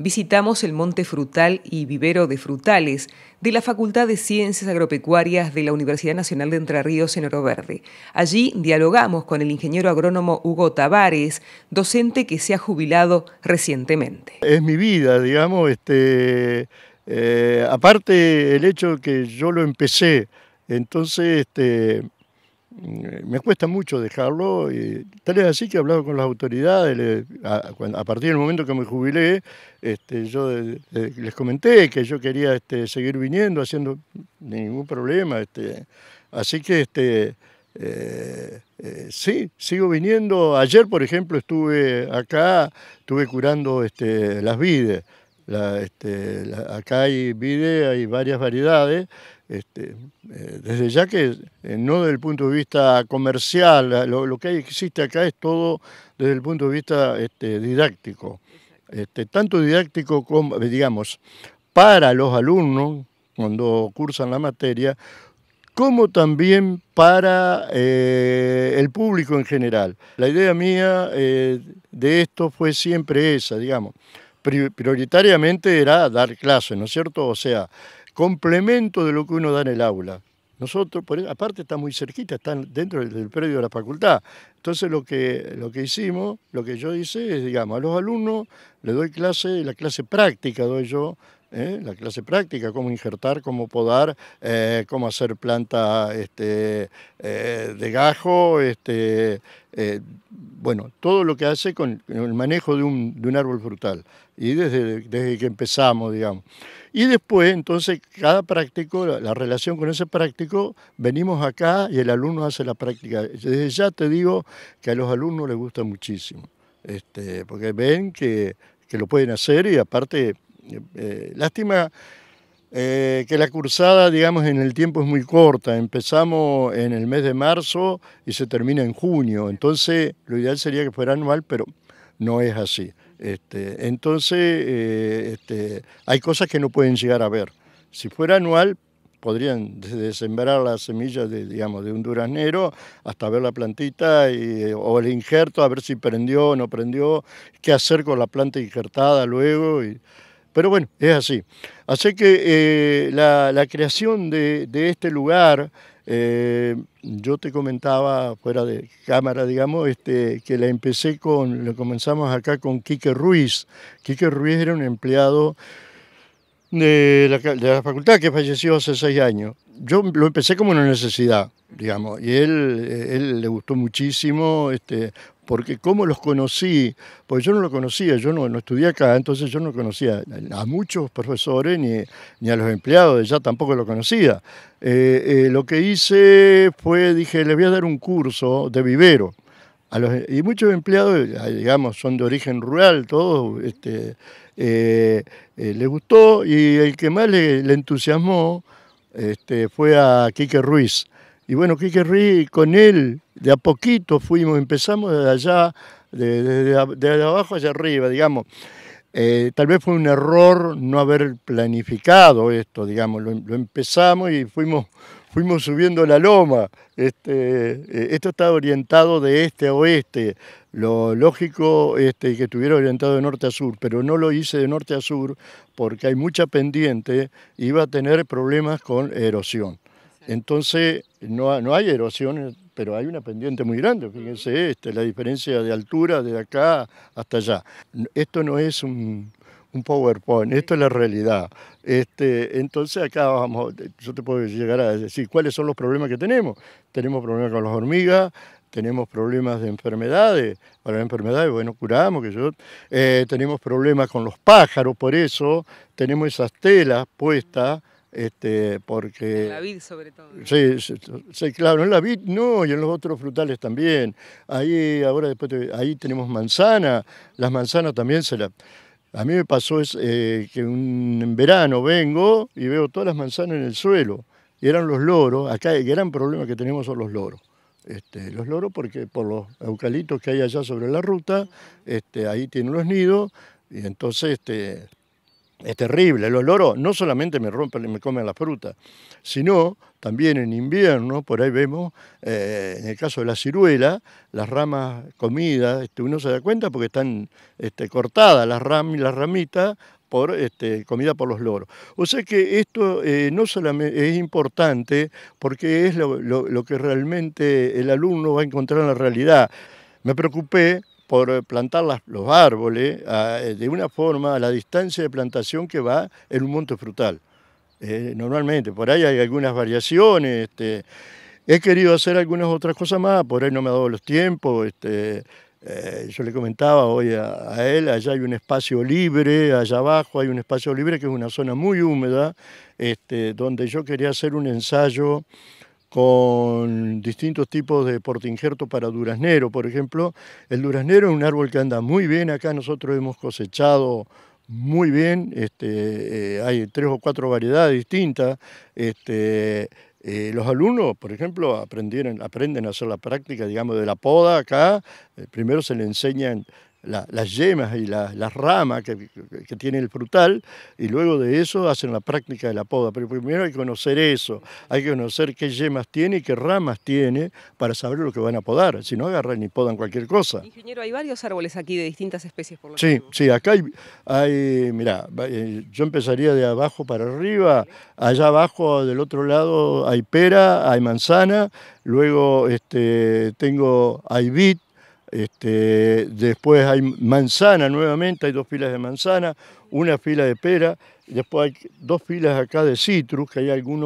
visitamos el Monte Frutal y Vivero de Frutales de la Facultad de Ciencias Agropecuarias de la Universidad Nacional de Entre Ríos en Oro Verde. Allí dialogamos con el ingeniero agrónomo Hugo Tavares, docente que se ha jubilado recientemente. Es mi vida, digamos, este, eh, aparte el hecho que yo lo empecé, entonces este, eh, me cuesta mucho dejarlo. Y tal es así que he hablado con las autoridades. a, partir del momento que me jubilé, este, yo les comenté que yo quería este, seguir viniendo, haciendo ningún problema. Este, así que eh, eh, sí, sigo viniendo. Ayer, por ejemplo, estuve acá, estuve curando las vides. acá hay vides, hay varias variedades este, eh, desde ya que eh, no desde el punto de vista comercial, lo, que existe acá es todo desde el punto de vista este, didáctico, este, tanto didáctico como, digamos, para los alumnos cuando cursan la materia, como también para eh, el público en general. La idea mía de esto fue siempre esa, digamos. Prioritariamente era dar clases, ¿no es cierto? O sea, complemento de lo que uno da en el aula. Nosotros, e, aparte está muy cerquita, están dentro del, predio de la facultad. Entonces lo que, lo que hicimos, lo que yo hice es, digamos, a los alumnos les doy clase, la clase práctica doy yo, ¿eh? la clase práctica, cómo injertar, cómo podar, eh, cómo hacer planta este, eh, de gajo, este, bueno, todo lo que hace con el manejo de un, árbol frutal, y desde, que empezamos, digamos. Y después, entonces, cada práctico, la, relación con ese práctico, venimos acá y el alumno hace la práctica. Desde ya te digo que a los alumnos les gusta muchísimo, este, porque ven que, lo pueden hacer y aparte, eh, eh, lástima eh, que la cursada, digamos, en el tiempo es muy corta. Empezamos en el mes de marzo y se termina en junio. Entonces, lo ideal sería que fuera anual, pero no es así. Este, entonces, eh, este, hay cosas que no pueden llegar a ver. Si fuera anual, podrían desde sembrar las semillas de, digamos, de un duraznero hasta ver la plantita eh, o el injerto, a ver si prendió o no prendió, qué hacer con la planta injertada luego. Y, pero bueno, es así. Así que eh, la, creación de, este lugar, eh, yo te comentaba fuera de cámara, digamos, este, que la empecé con, lo comenzamos acá con Quique Ruiz. Quique Ruiz era un empleado de la, facultad que falleció hace seis años. Yo lo empecé como una necesidad, digamos, y él, eh, él le gustó muchísimo, este, porque cómo los conocí, porque yo no los conocía, yo no, no estudié acá, entonces yo no conocía a muchos profesores ni, ni a los empleados, ya tampoco lo conocía. Eh, eh, lo que hice fue, dije, les voy a dar un curso de vivero. y muchos empleados, eh, digamos, son de origen rural, todos, este, les gustó y el que más le, entusiasmó este, fue a Quique Ruiz y bueno, Quique con él, de a poquito fuimos, empezamos desde allá, desde, abajo hacia arriba, digamos. Eh, tal vez fue un error no haber planificado esto, digamos, lo, empezamos y fuimos, fuimos subiendo la loma. Este, eh, esto está orientado de este a oeste, lo lógico este, que estuviera orientado de norte a sur, pero no lo hice de norte a sur porque hay mucha pendiente, y iba a tener problemas con erosión. Entonces no, hay erosión, pero hay una pendiente muy grande, fíjense este, la diferencia de altura de acá hasta allá. Esto no es un, PowerPoint, esto es la realidad. Este, entonces acá vamos, yo te puedo llegar a decir cuáles son los problemas que tenemos. Tenemos problemas con las hormigas, tenemos problemas de enfermedades, para las enfermedades, bueno, curamos, que yo, eh, tenemos problemas con los pájaros, por eso tenemos esas telas puestas este, porque... En la vid sobre todo. Sí, claro, en la vid no, y en los otros frutales también. Ahí, ahora después, ahí tenemos manzana, las manzanas también se las... A mí me pasó es, eh, que en verano vengo y veo todas las manzanas en el suelo, y eran los loros, acá el gran problema que tenemos son los loros. Este, los loros porque por los eucaliptos que hay allá sobre la ruta, este, ahí tienen los nidos, y entonces... Este, es terrible. Los loros no solamente me rompen, y me comen la fruta, sino también en invierno, por ahí vemos, eh, en el caso de la ciruela, las ramas comidas, este, uno se da cuenta porque están este, cortadas las, las ramitas por este, comida por los loros. O sea que esto eh, no solamente es importante porque es lo que realmente el alumno va a encontrar en la realidad. Me preocupé por eh, plantar los árboles eh, de una forma a la distancia de plantación que va en un monte frutal. Eh, normalmente, por ahí hay algunas variaciones. Este, he querido hacer algunas otras cosas más, por ahí no me ha dado los tiempos. Este, yo le comentaba hoy a, él, allá hay un espacio libre, allá abajo hay un espacio libre que es una zona muy húmeda, este, donde yo quería hacer un ensayo con distintos tipos de portinjerto para duraznero, por ejemplo. El duraznero es un árbol que anda muy bien, acá nosotros hemos cosechado muy bien, este, eh, hay tres o cuatro variedades distintas. Este, eh, los alumnos, por ejemplo, aprenden a hacer la práctica, digamos, de la poda acá. Eh, primero se le enseñan las yemas y las ramas que, tiene el frutal y luego de eso hacen la práctica de la poda. Pero primero hay que conocer eso, hay que conocer qué yemas tiene y qué ramas tiene para saber lo que van a podar. Si no, agarran y podan cualquier cosa. Ingeniero, hay varios árboles aquí de distintas especies por lo Sí, sí, acá hay, hay mira, eh, yo empezaría de abajo para arriba, allá abajo del otro lado hay pera, hay manzana, luego este, tengo hay bit este, después hay manzana nuevamente, hay dos filas de manzana, una fila de pera, después hay dos filas acá de citrus, que hay algunos...